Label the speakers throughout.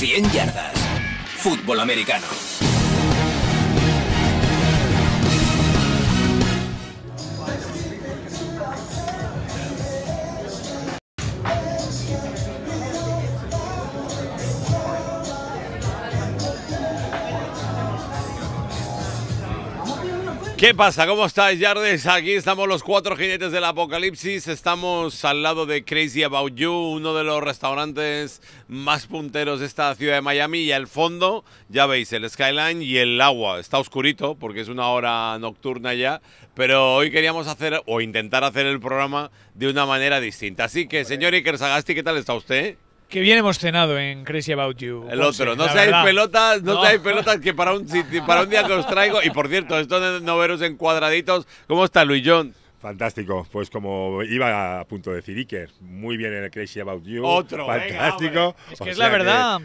Speaker 1: 100 yardas. Fútbol americano. ¿Qué pasa? ¿Cómo estáis, Yardes? Aquí estamos los cuatro jinetes del apocalipsis. Estamos al lado de Crazy About You, uno de los restaurantes más punteros de esta ciudad de Miami. Y al fondo, ya veis, el skyline y el agua. Está oscurito porque es una hora nocturna ya. Pero hoy queríamos hacer o intentar hacer el programa de una manera distinta. Así que, señor Iker Sagasti, ¿qué tal está usted?
Speaker 2: Que bien hemos cenado en Crazy About You. El otro. No seáis pelotas, no, seáis pelotas que para un, para un día que os traigo. Y por
Speaker 3: cierto, esto de noveros en cuadraditos, ¿cómo está Luis John? Fantástico, pues como iba a punto de decir Iker, muy bien en el Crazy About You. Otro, fantástico. es que es la verdad.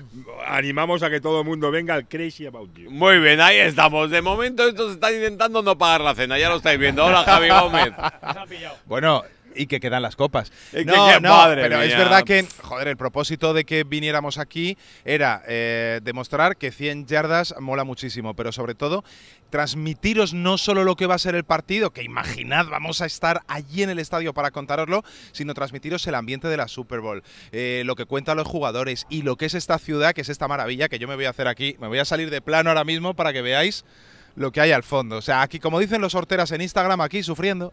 Speaker 3: Animamos a que todo el mundo venga al Crazy About You. Muy bien, ahí estamos. De momento estos
Speaker 1: están intentando no pagar la cena, ya lo estáis viendo. Hola Javi Gómez. Bueno, y que quedan
Speaker 4: las copas. no, no, pero es verdad que, joder, el propósito de que viniéramos aquí era eh, demostrar que 100 yardas mola muchísimo, pero sobre todo transmitiros no solo lo que va a ser el partido, que imaginad, vamos a estar allí en el estadio para contaroslo sino transmitiros el ambiente de la Super Bowl, eh, lo que cuentan los jugadores y lo que es esta ciudad, que es esta maravilla que yo me voy a hacer aquí. Me voy a salir de plano ahora mismo para que veáis lo que hay al fondo. O sea, aquí, como dicen los sorteras en Instagram, aquí sufriendo.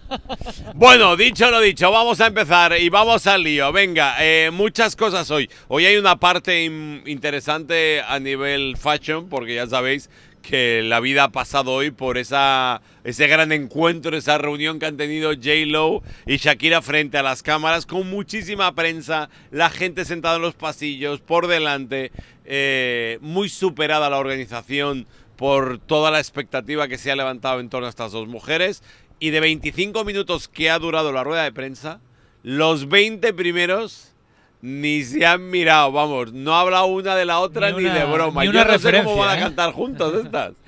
Speaker 4: bueno, dicho lo
Speaker 1: dicho, vamos a empezar y vamos al lío. Venga, eh, muchas cosas hoy. Hoy hay una parte interesante a nivel fashion, porque ya sabéis que la vida ha pasado hoy por esa, ese gran encuentro, esa reunión que han tenido J. Lo y Shakira frente a las cámaras, con muchísima prensa, la gente sentada en los pasillos, por delante, eh, muy superada la organización por toda la expectativa que se ha levantado en torno a estas dos mujeres y de 25 minutos que ha durado la rueda de prensa, los 20 primeros ni se han mirado, vamos, no hablado una de la otra ni, de broma. Ni una referencia. cómo van a ¿eh? cantar juntos estas.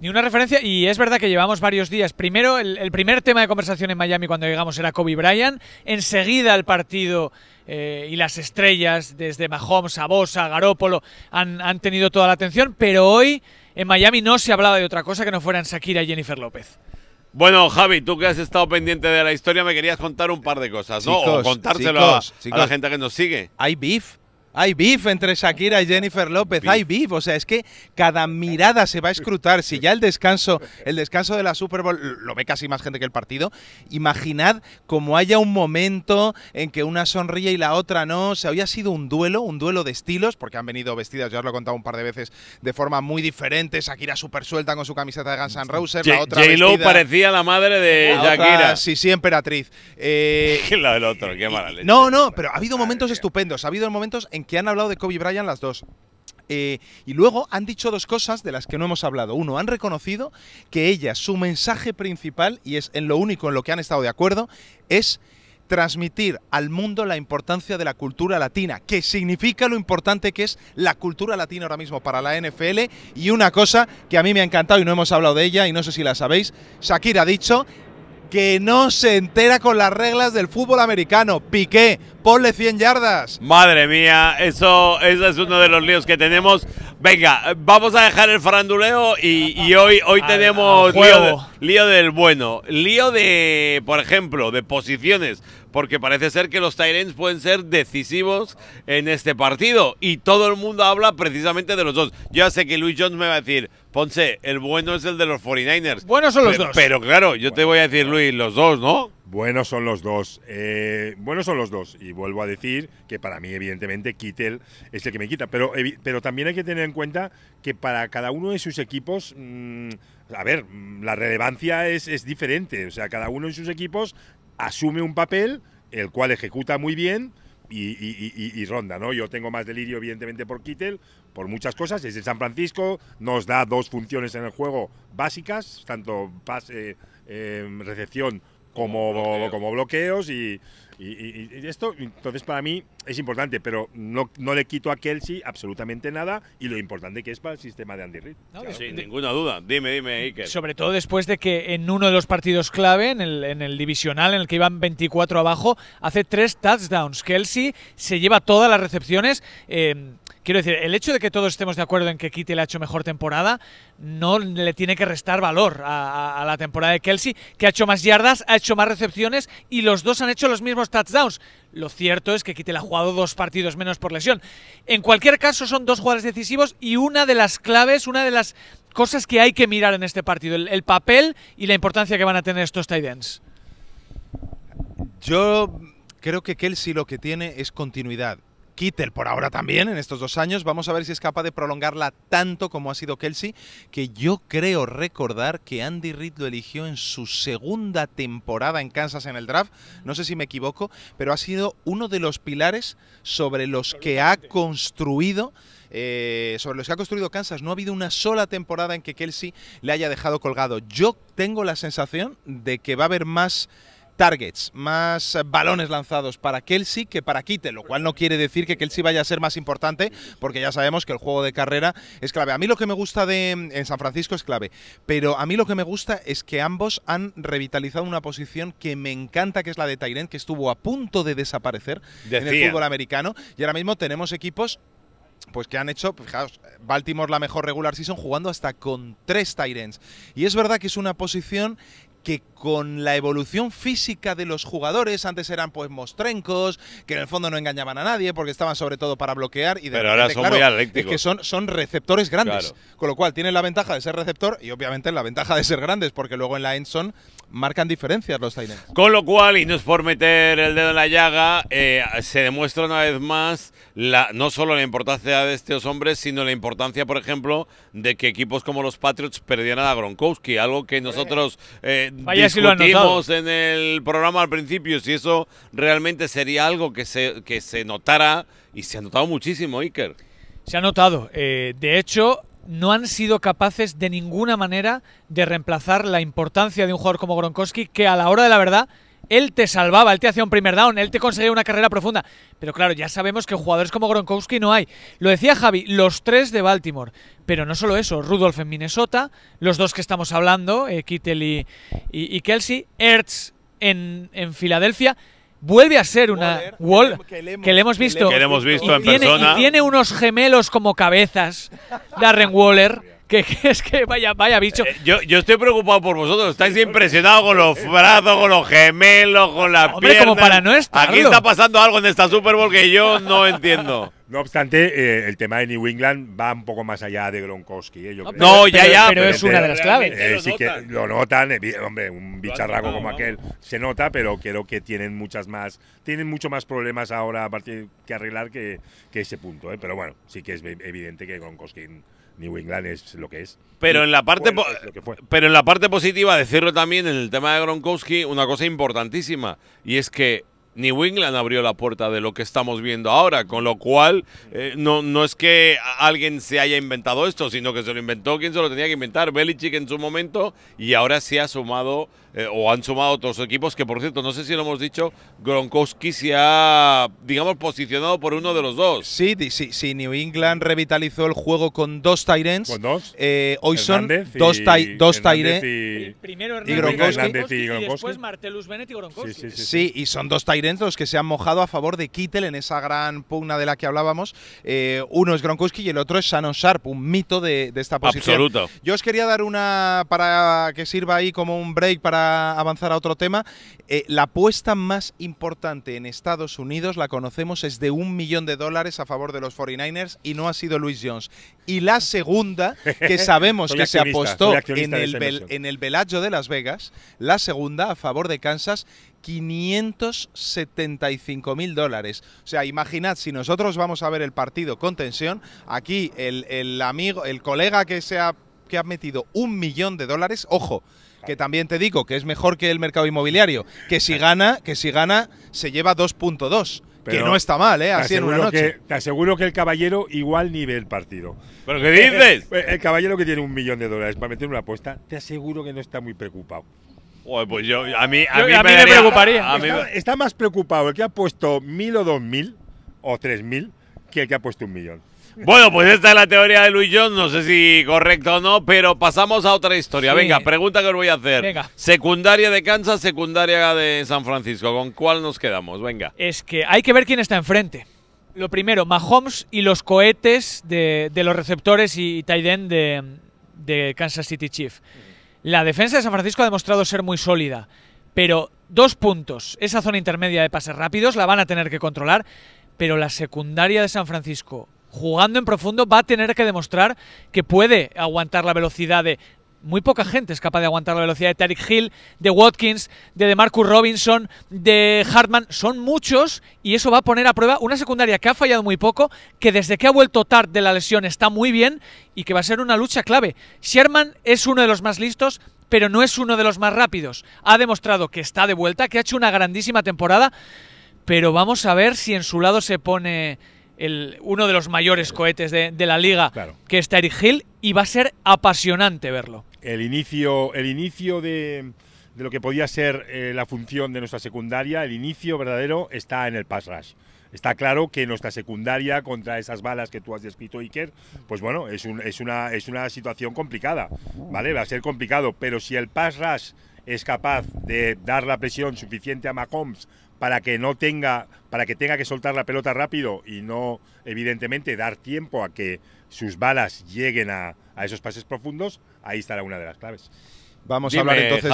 Speaker 2: Ni una referencia, y es verdad que llevamos varios días. Primero, el, primer tema de conversación en Miami cuando llegamos era Kobe Bryant. Enseguida el partido eh, y las estrellas, desde Mahomes a Bosa, Garópolo, han, han tenido toda la atención, pero hoy en Miami no se hablaba de otra cosa que no fueran Shakira y Jennifer López.
Speaker 1: Bueno, Javi, tú que has estado pendiente de la historia, me querías contar un
Speaker 4: par de cosas, ¿no? contárselo a, la gente que nos sigue.
Speaker 2: Hay beef hay beef entre
Speaker 4: Shakira y Jennifer López, hay beef, o sea, es que cada mirada se va a escrutar, si ya el descanso, el descanso de la Super Bowl lo ve casi más gente que el partido, imaginad como haya un momento en que una sonríe y la otra no, o se había sido un duelo, un duelo de estilos, porque han venido vestidas, ya os lo he contado un par de veces, de forma muy diferente, Shakira súper suelta con su camiseta de Guns N' Roses, la otra -Lo parecía la madre de Shakira. sí, sí, emperatriz. Eh,
Speaker 1: la del otro, qué mala
Speaker 4: No, no, pero ha habido momentos estupendos, ha habido momentos en que han hablado de Kobe Bryant las dos. Eh, y luego han dicho dos cosas de las que no hemos hablado. Uno, han reconocido que ella, su mensaje principal, y es en lo único en lo que han estado de acuerdo, es transmitir al mundo la importancia de la cultura latina, que significa lo importante que es la cultura latina ahora mismo para la NFL. Y una cosa que a mí me ha encantado y no hemos hablado de ella y no sé si la sabéis, Shakira ha dicho que no se entera con las reglas del fútbol americano. Piqué, ponle 100 yardas.
Speaker 1: Madre mía, eso, es uno de los líos que tenemos. Venga, vamos a dejar el faranduleo y, hoy, tenemos lío, del bueno. Lío de, por ejemplo, de posiciones. Porque parece ser que los Tyrens pueden ser decisivos en este partido. Y todo el mundo habla precisamente de los dos. Yo ya sé que Luis Jones me va a decir, Ponce, el bueno es el de los
Speaker 3: 49ers. Buenos son los dos. Pero claro, yo te voy a decir, Luis, los dos, ¿no? Buenos son los dos. Eh, buenos son los dos. Y vuelvo a decir que para mí, evidentemente, Kittel es el que me quita. Pero, pero también hay que tener en cuenta que para cada uno de sus equipos. Mm, a ver, mm, la relevancia es, es diferente. O sea, cada uno de sus equipos asume un papel, el cual ejecuta muy bien y, Ronda, ¿no? Yo tengo más delirio, evidentemente, por Kittel, por muchas cosas. Es de San Francisco, nos da dos funciones en el juego básicas, tanto pase, eh, recepción como, como bloqueos y, esto, entonces para mí es importante, pero no, no, le quito a Kelsey absolutamente nada y lo importante que es para el sistema de Andy Reid. Sin ninguna duda. Dime, dime, Iker. Sobre
Speaker 2: todo después de que en uno de los partidos clave, en el, en el divisional, en el que iban 24 abajo, hace tres touchdowns. Kelsey se lleva todas las recepciones. Eh, Quiero decir, el hecho de que todos estemos de acuerdo en que Kittel ha hecho mejor temporada no le tiene que restar valor a, la temporada de Kelsey, que ha hecho más yardas, ha hecho más recepciones y los dos han hecho los mismos touchdowns. Lo cierto es que Kittel ha jugado dos partidos menos por lesión. En cualquier caso, son dos jugadores decisivos y una de las claves, una de las cosas que hay que mirar en este partido, el, el papel y la importancia que van a tener estos tight ends.
Speaker 4: Yo creo que Kelsey lo que tiene es continuidad Kittel por ahora también, en estos dos años. Vamos a ver si es capaz de prolongarla tanto como ha sido Kelsey, que yo creo recordar que Andy Reid lo eligió en su segunda temporada en Kansas en el draft. No sé si me equivoco, pero ha sido uno de los pilares sobre los que ha construido. Eh, sobre los que ha construido Kansas. No ha habido una sola temporada en que Kelsey le haya dejado colgado. Yo tengo la sensación de que va a haber más targets, más eh, balones lanzados para Kelsey que para Kite, lo cual no quiere decir que Kelsey vaya a ser más importante, porque ya sabemos que el juego de carrera es clave. A mí lo que me gusta de mm, en San Francisco es clave, pero a mí lo que me gusta es que ambos han revitalizado una posición que me encanta, que es la de Tyrant, que estuvo a punto de desaparecer en el fútbol americano, y ahora mismo tenemos equipos pues que han hecho, pues, fijaos, Baltimore la mejor regular season jugando hasta con tres Tyrants. Y es verdad que es una posición que con la evolución física de los jugadores, antes eran pues mostrencos, que en el fondo no engañaban a nadie porque estaban sobre todo para bloquear y de Pero ahora son muy Es que son, son receptores grandes, con lo cual tienen la ventaja de ser receptor y obviamente la ventaja de ser grandes porque luego en la Endson. marcan diferencias los
Speaker 1: Con lo cual, y no
Speaker 4: es por meter
Speaker 1: el dedo en la llaga, eh, se demuestra una vez más la, no solo la importancia de estos hombres, sino la importancia, por ejemplo, de que equipos como los Patriots perdieran a Gronkowski, algo que nosotros eh, Vaya si lo discutimos en el programa al principio si eso realmente sería algo que se, que se notara y se ha notado muchísimo, Iker.
Speaker 2: Se ha notado. Eh, de hecho, no han sido capaces de ninguna manera de reemplazar la importancia de un jugador como Gronkowski que a la hora de la verdad él te salvaba, él te hacía un primer down, él te conseguía una carrera profunda. Pero claro, ya sabemos que jugadores como Gronkowski no hay. Lo decía Javi, los tres de Baltimore. Pero no solo eso, Rudolph en Minnesota, los dos que estamos hablando, eh, Kittel y, Kelsey, Ertz en, Filadelfia vuelve a ser una Wall que, le, hemos visto. hemos visto en persona. Y tiene unos gemelos como cabezas, Darren Waller. Que, es que vaya, vaya bicho. Eh, yo, yo
Speaker 1: estoy preocupado por vosotros. Estáis impresionados con los brazos, con los gemelos, con la Hombre, como para no Aquí está pasando algo en esta Super Bowl que yo no entiendo.
Speaker 3: No obstante, eh, el tema de New England va un poco más allá de Gronkowski. Eh, yo no, ya, ya. Pero, es una de las claves. sí que lo notan. hombre, un bicharraco como aquel se nota, pero creo que tienen muchas más, tienen mucho más problemas ahora a partir que arreglar que, que ese punto. Pero bueno, sí que es evidente que Gronkowski New England es lo que es. Pero en la parte pero
Speaker 1: en la parte positiva decirlo también en el tema de Gronkowski una cosa importantísima y es que New England abrió la puerta de lo que estamos viendo ahora, con lo cual eh, no, no es que alguien se haya inventado esto, sino que se lo inventó quien se lo tenía que inventar, Belichick en su momento, y ahora se ha sumado eh, o han sumado otros equipos que, por cierto, no sé si lo hemos dicho, Gronkowski se ha, digamos, posicionado por uno de los dos.
Speaker 4: Sí, sí, New England revitalizó el juego con dos Tyrants. Eh, hoy son dos, dos Tyrants. Y... Gronkowski, y, después Martellus Bennett y Gronkowski. Sí, y son dos Tyrants los que se han mojado a favor de Kittel en esa gran pugna de la que hablábamos. Eh, uno es Gronkowski y el otro es Shannon Sharp, un mito de, esta posición. Absoluto. Yo os quería dar una para que sirva ahí como un break para avanzar a otro tema. Eh, la apuesta más importante en Estados Unidos, la conocemos, es de un millón de dólares a favor de los 49ers y no ha sido Luis Jones. Y la segunda, que sabemos que se apostó en el, en el de Las Vegas, la segunda a favor de Kansas, 575 mil dólares. O sea, imaginad si nosotros vamos a ver el partido con tensión, aquí el, amigo, el colega que se ha, que ha metido un millón de dólares, ojo, que también te digo que es mejor que el mercado inmobiliario, que si gana, que si gana se lleva 2.2. que no está mal, ¿eh? Así en una noche. te aseguro que el caballero igual
Speaker 3: ni ve el partido. ¿Pero qué dices? Eh, eh, el caballero que tiene un millón de dólares para meter una apuesta, te aseguro que no está muy preocupado pues yo, a mí, me, preocuparía. está, más preocupado el que ha puesto mil o dos mil o tres mil que el que ha puesto un millón. Bueno, pues esta
Speaker 1: es la teoría de Luis John. no sé si correcto o no, pero pasamos a otra historia. Venga, pregunta que os voy a hacer. Secundaria de Kansas, secundaria de San Francisco, ¿con cuál nos quedamos? Venga.
Speaker 2: Es que hay que ver quién está enfrente. Lo primero, Mahomes y los cohetes de, los receptores y, Tyden de Kansas City Chief. La defensa de San Francisco ha demostrado ser muy sólida, pero dos puntos. Esa zona intermedia de pases rápidos la van a tener que controlar, pero la secundaria de San Francisco, jugando en profundo, va a tener que demostrar que puede aguantar la velocidad de muy poca gente es capaz de aguantar la velocidad de Tarek Hill, de Watkins, de DeMarcus Robinson, de Hartman. Son muchos y eso va a poner a prueba una secundaria que ha fallado muy poco, que desde que ha vuelto tarde de la lesión está muy bien y que va a ser una lucha clave. Sherman es uno de los más listos, pero no es uno de los más rápidos. Ha demostrado que está de vuelta, que ha hecho una grandísima temporada, pero vamos a ver si en su lado se pone uno de los mayores cohetes de, la liga, que es Terry Hill, y va a ser apasionante verlo. El inicio,
Speaker 3: el inicio de, lo que podía ser eh, la función de nuestra secundaria, el inicio verdadero está en el pass rush. Está claro que nuestra secundaria contra esas balas que tú has descrito, Iker, pues bueno, es, es, una, es una situación complicada, ¿vale? Va a ser complicado, pero si el pass rush es capaz de dar la presión suficiente a Mahomes para que no tenga, para que tenga que soltar la pelota rápido y no, evidentemente, dar tiempo a que sus balas lleguen a, esos pases profundos, ahí estará una de las claves.
Speaker 4: Vamos a hablar entonces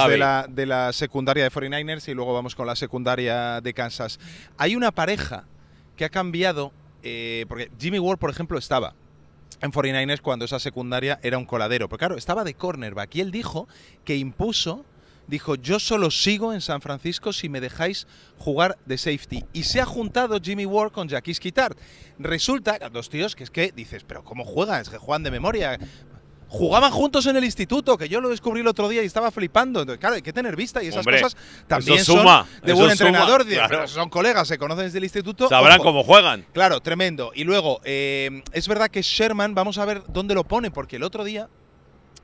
Speaker 4: de la, secundaria de 49ers y luego vamos con la secundaria de Kansas. Hay una pareja que ha cambiado, eh, porque Jimmy Ward, por ejemplo, estaba en 49ers cuando esa secundaria era un coladero. Pero claro, estaba de cornerback y él dijo que impuso dijo, yo solo sigo en San Francisco si me dejáis jugar de safety. Y se ha juntado Jimmy Ward con Jackie Skittard. Resulta, los tíos, que es que dices, pero ¿cómo juegan? Es que juegan de memoria. Jugaban juntos en el instituto, que yo lo descubrí el otro día y estaba flipando. claro, hay que tener vista y esas cosas también suma, son de buen entrenador. son colegas, se conocen desde el instituto. Sabrán cómo juegan. Claro, tremendo. Y luego, eh, es verdad que Sherman, vamos a ver dónde lo pone, porque el otro día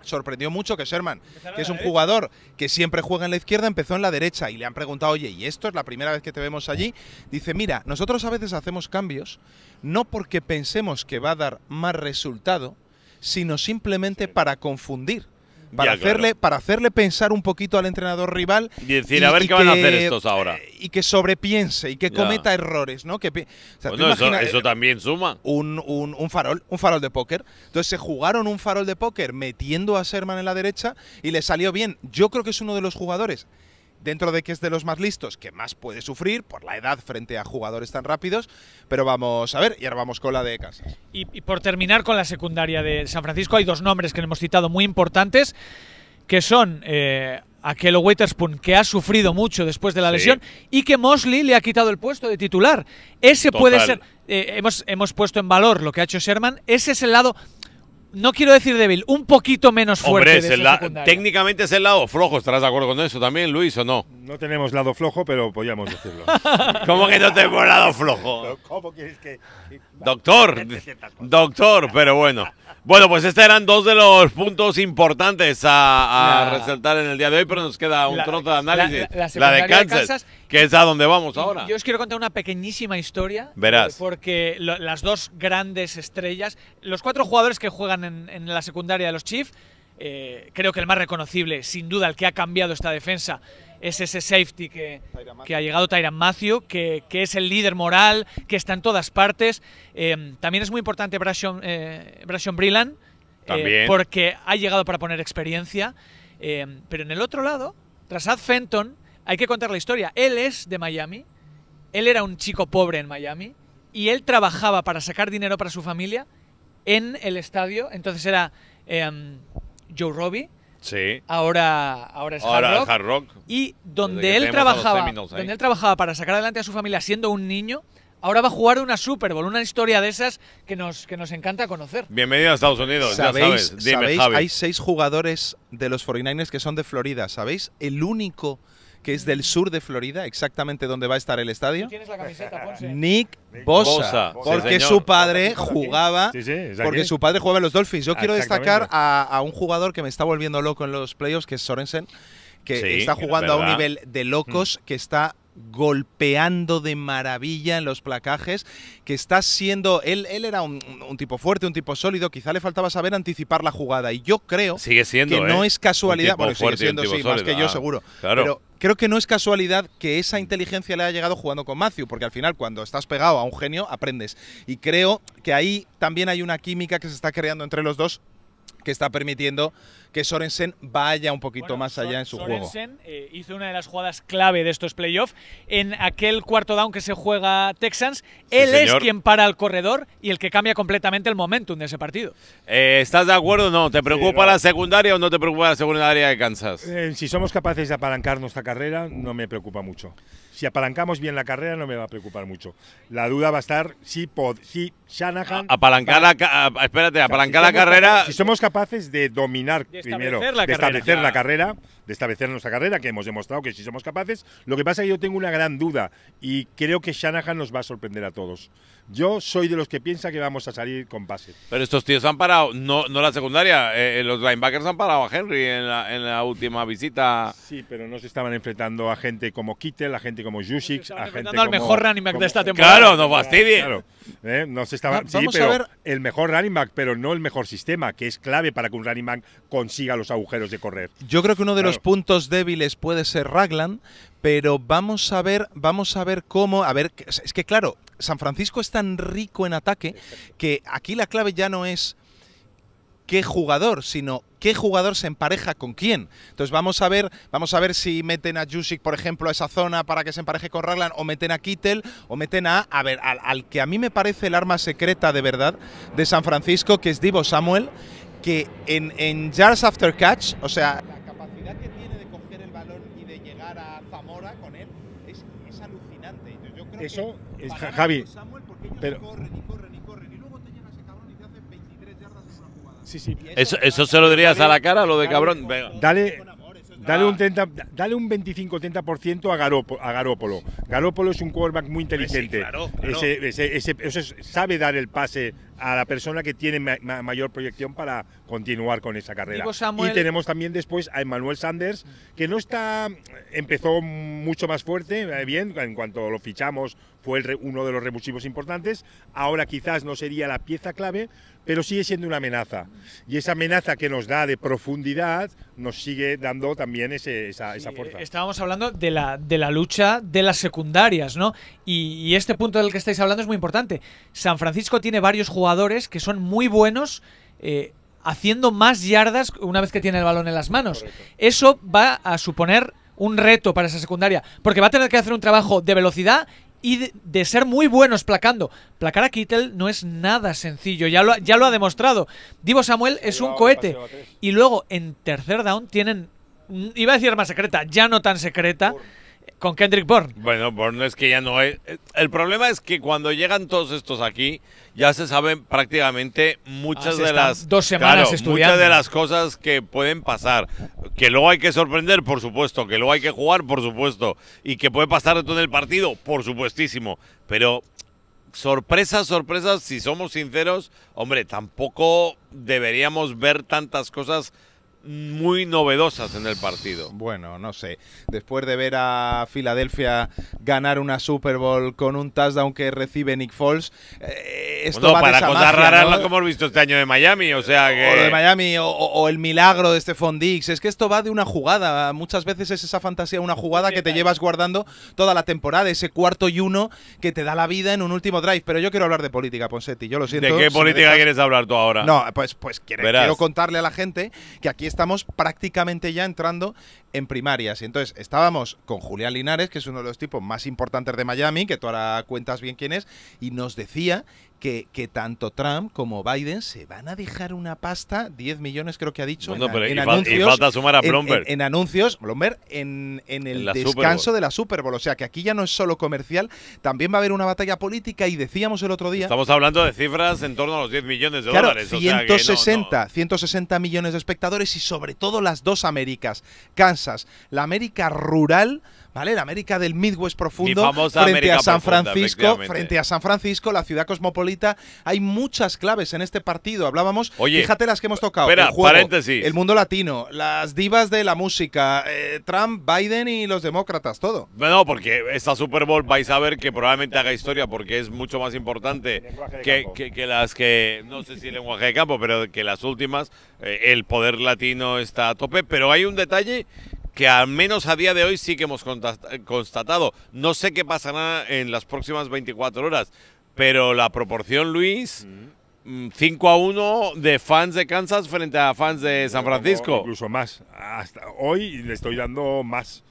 Speaker 4: sorprendió mucho que Sherman, que es un jugador que siempre juega en la izquierda, empezó en la derecha y le han preguntado, oye, ¿y esto es la primera vez que te vemos allí? Dice, mira, nosotros a veces hacemos cambios no porque pensemos que va a dar más resultado, sino simplemente para confundir para, hacerle, para hacerle pensar un poquito al entrenador rival. Y decir, a ver qué van a hacer estos ahora. Y que sobrepiense y que cometa errores, ¿no? Que, eso, también suma. Un, farol, un farol de póker. Entonces se jugaron un farol de póker metiendo a Serman en la derecha y le salió bien. Yo creo que es uno de los jugadores dentro de que es de los más listos, que más puede sufrir por la edad frente a jugadores tan rápidos, pero vamos a ver, y ahora vamos con la de Casas.
Speaker 2: Y, por terminar con la secundaria de San Francisco, hay dos nombres que hemos citado muy importantes, que son... Eh, aquel que ha sufrido mucho después de la lesión y que Mosley le ha quitado el puesto de titular. Ese puede ser, eh, hemos, hemos puesto en valor lo que ha hecho Sherman, ese es el lado no quiero decir débil, un poquito menos fuerte. Hombre, técnicamente es
Speaker 1: el lado flojo, ¿estarás de acuerdo con eso también, Luis, o no?
Speaker 3: No tenemos lado flojo, pero podríamos decirlo.
Speaker 1: ¿Cómo que no tenemos lado flojo? ¿Cómo quieres que.? Doctor, doctor, pero bueno. Bueno, pues estos eran dos de los puntos importantes a, resaltar en el día de hoy, pero nos queda un trozo de análisis. La, de, Kansas, que es a donde vamos ahora.
Speaker 2: Yo os quiero contar una pequeñísima historia. Verás. Porque las dos grandes estrellas, los cuatro jugadores que juegan en, la secundaria de los Chiefs, eh, creo que el más reconocible, sin duda, el que ha cambiado esta defensa es ese safety que, ha llegado Tyran Macio, que, es el líder moral, que está en todas partes. Eh, también es muy importante Brashon, eh, Brillan, eh, porque ha llegado para poner experiencia. Eh, pero en el otro lado, Ad Fenton, hay que contar la historia. Él es de Miami, él era un chico pobre en Miami y él trabajaba para sacar dinero para su familia en el estadio. Entonces era em, Joe Robbie Sí. Ahora, ahora es ahora hard, rock, Y donde él, trabajaba, él trabajaba para sacar adelante a su familia siendo un niño, ahora va a jugar una Super Bowl, una historia de esas que nos, que nos encanta conocer.
Speaker 1: Bienvenido a Estados Unidos, ¿Sabéis, Hay
Speaker 4: seis jugadores de los 49ers que son de Florida, ¿sabéis? El único que es del sur de Florida, exactamente donde va a estar el estadio. es
Speaker 1: la camiseta, Ponce?
Speaker 4: Nick Bosa, porque su padre jugaba, porque su padre jugaba en los Dolphins. Yo quiero destacar a, a, un jugador que me está volviendo loco en los playoffs, que es Sorensen, que está jugando a un nivel de locos, mm. que está golpeando de maravilla en los placajes, que está siendo, él, él era un, tipo fuerte, un tipo sólido, quizá le faltaba saber anticipar la jugada y yo creo sigue siendo, que no ¿eh? es casualidad, bueno, sigue siendo, sí, más que yo ah, seguro, claro. pero creo que no es casualidad que esa inteligencia le haya llegado jugando con Matthew, porque al final cuando estás pegado a un genio aprendes y creo que ahí también hay una química que se está creando entre los dos que está permitiendo que Sorensen vaya un poquito
Speaker 2: más allá en su juego. Sorensen eh, hizo una de las jugadas clave de estos playoffs en aquel cuarto down que se juega Texans. él es quien para el corredor y el que cambia completamente el momentum de ese partido.
Speaker 1: Eh, ¿Estás de acuerdo o no? ¿Te preocupa la secundaria o no te preocupa la secundaria de Kansas?
Speaker 3: Eh, si somos capaces de apalancar nuestra carrera, no me preocupa mucho. Si apalancamos bien la carrera, no me va a preocupar mucho. La duda va a estar si, si Shanahan. apalancar la,
Speaker 1: espérate, apalancar la carrera. Si
Speaker 3: somos capaces de dominar primero, la de establecer la carrera, de establecer nuestra carrera, que hemos demostrado que sí somos capaces. Lo que pasa es que yo tengo una gran duda y creo que Shanahan nos va a sorprender a todos. Yo soy de los que piensa que vamos a salir con pase.
Speaker 1: Pero estos tíos han parado, no, no la secundaria, eh, eh, los linebackers han parado a Henry en la, última
Speaker 3: visita. Sí, pero no se estaban enfrentando a gente como Kittel, a gente como Jusic, a gente como... al mejor running back de esta temporada. Claro, no fastidie. Eh, no se estaban... sí, pero el mejor running back, pero no el mejor sistema, que es clave para que un running back con siga los agujeros de correr.
Speaker 4: Yo creo que uno de los puntos débiles puede ser Raglan pero vamos a ver, vamos a ver cómo, a ver, es que claro, San Francisco es tan rico en ataque que aquí la clave ya no es qué jugador, sino qué jugador se empareja con quién. Entonces vamos a ver, vamos a ver si meten a Jusic, por ejemplo, a esa zona para que se empareje con Raglan o meten a Kittel, o meten a, a ver, al que a mí me parece el arma secreta de verdad de San Francisco, que es Divo Samuel, que en, en Jars After Catch, o sea, la capacidad que tiene de coger el balón y de llegar a
Speaker 3: Zamora con él es, es alucinante. Yo, yo creo Eso que es Javi. porque ellos pero, corren y corren y corren y luego te llega ese cabrón y te hacen 23 yardas en una jugada. Sí, sí. Eso, se lo dirías a la cara, lo de cabrón. Dale. Dale un, 30, dale un 25-30% a, a Garópolo. Garópolo es un quarterback muy pues inteligente. Sí, claro, Ese, ese, ese, sabe dar el pase a la persona que tiene mayor proyección para continuar con esa carrera. Y tenemos también después a Emmanuel Sanders, que no está, empezó mucho más fuerte, eh, bien, en cuanto lo fichamos fue el uno de los revulsivos importantes, ahora quizás no sería la pieza clave, pero sigue siendo una amenaza. Y esa amenaza que nos da de profundidad nos sigue dando
Speaker 2: también ese, esa, fuerza. Estábamos hablando de la, de la lucha de las secundarias, ¿no? Y, este punto del que estáis hablando es muy importante. San Francisco tiene varios jugadores que son muy buenos. Eh, haciendo más yardas una vez que tiene el balón en las manos. Eso va a suponer un reto para esa secundaria, porque va a tener que hacer un trabajo de velocidad y de, ser muy buenos placando. Placar a Kittel no es nada sencillo, ya lo, ya lo ha demostrado. Divo Samuel es un cohete. Y luego en tercer down tienen, mm, iba a decir más secreta, ya no tan secreta con Kendrick Bourne.
Speaker 1: Bueno, Bourne es que ya no es. El problema es que cuando llegan todos estos aquí, ya se saben prácticamente muchas ah, de las. Dos semanas claro, Muchas de las cosas que pueden pasar. Que luego hay que sorprender, por supuesto. Que luego hay que jugar, por supuesto. Y que puede pasar todo en el partido, por supuestísimo. Pero sorpresas, sorpresas, si somos sinceros, hombre, tampoco deberíamos ver tantas cosas muy novedosas en el
Speaker 4: partido. Bueno, no sé. Después de ver a Filadelfia ganar una Super Bowl con un touchdown que recibe Nick Foles, eh, esto para de esa cosas raras lo que hemos visto este año de
Speaker 1: Miami, o sea que... O de
Speaker 4: Miami, o, el milagro de Stephon Dix. Es que esto va de una jugada. Muchas veces es esa fantasía, una jugada que te llevas guardando toda la temporada, ese cuarto y uno que te da la vida en un último drive. Pero yo quiero hablar de política, Ponsetti, yo lo siento. ¿De qué política quieres
Speaker 1: hablar tú ahora? No,
Speaker 4: pues, pues quiero, quiero contarle a la gente que aquí estamos prácticamente ya entrando en primarias. Y entonces estábamos con Julián Linares, que es uno de los tipos más importantes de Miami, que tú ahora cuentas bien quién es, y nos decía que, tanto Trump como Biden se van a dejar una pasta, 10 millones creo que ha dicho, y anuncios. falta sumar a Blomberg. En, anuncios, Blomberg, en, el descanso de la Super Bowl. O sea que aquí ya no es solo comercial, también va a haber una batalla política y decíamos el otro día.
Speaker 1: Estamos hablando de cifras en torno a los 10 millones de dólares. 160,
Speaker 4: 160 millones de espectadores y sobre todo las dos Américas. Kansas, la América rural. ¿vale? La América del Midwest profundo frente a San Francisco, frente a San Francisco, la ciudad cosmopolita. Hay muchas claves en este partido. Hablábamos, Oye, fíjate las que hemos tocado. Espera, el, juego, el mundo latino, las divas de la música, eh, Trump, Biden y los demócratas, todo.
Speaker 1: No, porque esta Super Bowl vais a ver que probablemente haga historia porque es mucho más importante que, las que, no sé si lenguaje de campo, pero que las últimas, eh, el poder latino está a tope. Pero hay un detalle que al menos a día de hoy sí que hemos eh, constatado. No sé qué pasará en las próximas 24 horas, pero la proporción, Luis, 5 mm. mm, a
Speaker 3: 1 de fans de Kansas frente a fans de San Francisco. incluso más. Hasta hoy le estoy dando más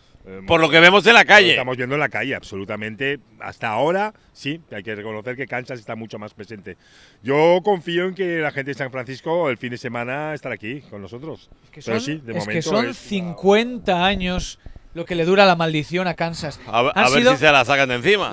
Speaker 3: por lo que vemos en la calle. estamos viendo en la calle, absolutamente. Hasta ahora, sí, hay que reconocer que Kansas está mucho más presente. Yo confío en que la gente de San Francisco el fin de semana estará aquí con nosotros. Es que son, sí, de es que son 50
Speaker 2: años lo que le dura la maldición a Kansas. A, ver si se la sacan de encima.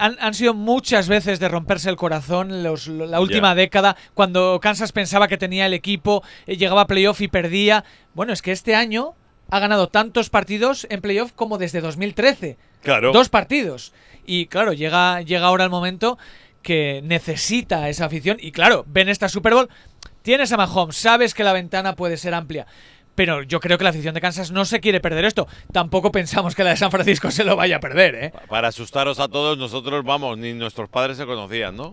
Speaker 2: han, han, sido muchas veces de romperse el corazón la última década, cuando Kansas pensaba que tenía el equipo, eh, llegaba a playoff y perdía. Bueno, es que este año ha ganado tantos partidos en playoff como desde 2013. Claro. Dos partidos. Y claro, llega, llega ahora el momento que necesita esa afición. Y claro, ven esta Super Bowl, tienes a Mahomes, sabes que la ventana puede ser amplia. Pero yo creo que la afición de Kansas no se quiere perder esto. Tampoco pensamos que la de San Francisco se lo vaya a perder,
Speaker 1: ¿eh? Para asustaros a todos, nosotros, vamos, ni nuestros padres se conocían, ¿no?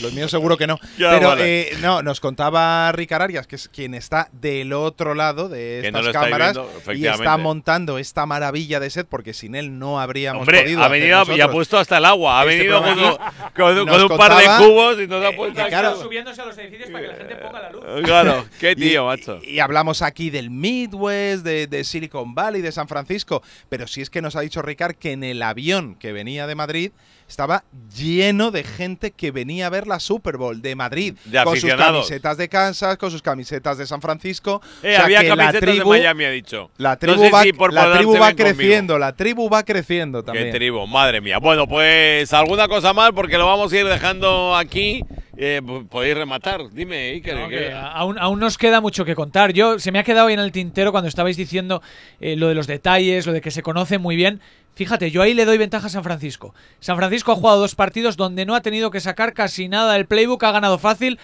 Speaker 2: Los míos seguro que no.
Speaker 4: Pero eh, no, nos contaba Ricard Arias, que es quien está del otro lado de estas cámaras y está montando esta maravilla de set, porque sin él no habríamos Hombre, podido. Ha venido y ha puesto hasta
Speaker 1: el agua, ha este venido con, un par de cubos y nos ha puesto claro,
Speaker 2: subiéndose a los edificios para que la gente ponga la luz.
Speaker 1: Eh, claro, qué tío, macho.
Speaker 4: Y, hablamos aquí del Midwest, de, de Silicon Valley, de San Francisco. Pero si es que nos ha dicho Ricard que en el avión que venía de Madrid estaba lleno de gente que venía a ver la Super Bowl de Madrid. con sus camisetas de Kansas, con sus camisetas de San Francisco. Eh, había camisetas la tribu, de Miami, ha dicho. va, la tribu va creciendo, la tribu va creciendo también. Qué tribu,
Speaker 1: madre mía. Bueno, pues alguna cosa más porque lo vamos a ir dejando aquí. Eh, podéis rematar. Dime, Iker.
Speaker 2: aún, aún, nos queda mucho que contar. Yo Se me ha quedado ahí en el tintero cuando estabais diciendo eh, lo de los detalles, lo de que se conoce muy bien. Fíjate, yo ahí le doy ventaja a San Francisco. San Francisco ha jugado dos partidos donde no ha tenido que sacar casi nada del playbook, ha ganado fácil.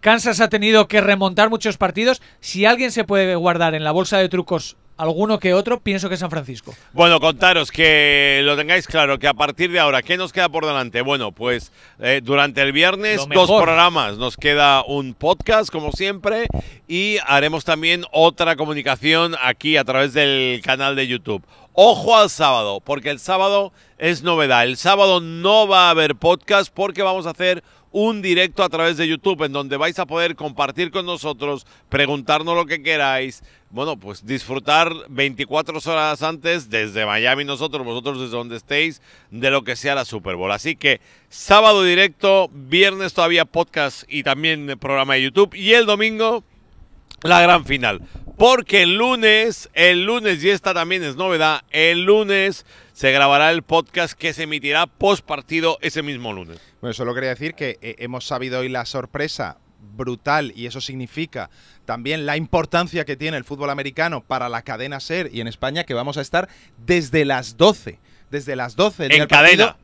Speaker 2: Kansas ha tenido que remontar muchos partidos. Si alguien se puede guardar en la bolsa de trucos alguno que otro, pienso que San Francisco.
Speaker 1: Bueno, contaros que lo tengáis claro, que a partir de ahora, ¿qué nos queda por delante? Bueno, pues eh, durante el viernes dos programas, nos queda un podcast como siempre y haremos también otra comunicación aquí a través del canal de YouTube. Ojo al sábado, porque el sábado es novedad. El sábado no va a haber podcast porque vamos a hacer un directo a través de YouTube en donde vais a poder compartir con nosotros, preguntarnos lo que queráis. Bueno, pues disfrutar 24 horas antes desde Miami nosotros, vosotros desde donde estéis, de lo que sea la Super Bowl. Así que sábado directo, viernes todavía podcast y también programa de YouTube y el domingo la gran final. Porque el lunes, el lunes, y esta también es novedad, el lunes se grabará el podcast que se emitirá post partido ese mismo lunes.
Speaker 4: Bueno, solo quería decir que eh, hemos sabido hoy la sorpresa brutal y eso significa también la importancia que tiene el fútbol americano para la cadena SER y en España que vamos a estar desde las 12 desde las 12 en el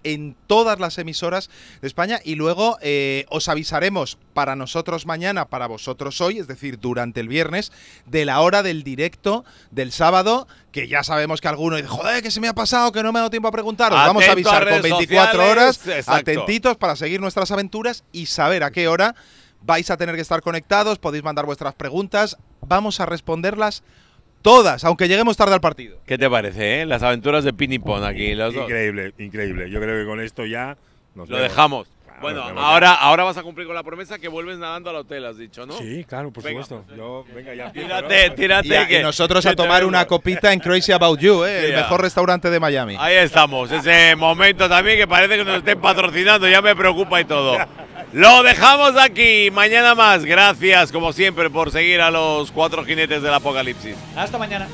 Speaker 4: en todas las emisoras de España y luego eh, os avisaremos para nosotros mañana, para vosotros hoy, es decir, durante el viernes, de la hora del directo del sábado, que ya sabemos que alguno dice, joder, que se me ha pasado, que no me ha dado tiempo a preguntar. Vamos a avisar con 24 horas, atentitos para seguir nuestras aventuras y saber a qué hora vais a tener que estar conectados, podéis mandar vuestras preguntas, vamos a responderlas Todas, aunque lleguemos tarde al partido.
Speaker 3: ¿Qué te parece, eh? Las aventuras de Pinipón aquí. Los increíble, increíble. Yo creo que con esto ya nos Lo dejamos. Bueno, ahora, ahora vas a
Speaker 1: cumplir con la promesa que vuelves nadando al hotel, has dicho, ¿no? Sí, claro, por supuesto. Yo, venga, ya. Tírate, tírate. Y, nosotros a tomar una
Speaker 4: copita en Crazy About You, ¿eh? el mejor restaurante de Miami.
Speaker 1: Ahí estamos, ese momento también que parece que nos estén patrocinando, ya me preocupa y todo. Lo dejamos aquí, mañana más. Gracias, como siempre, por seguir a los cuatro jinetes del apocalipsis.
Speaker 2: Hasta mañana.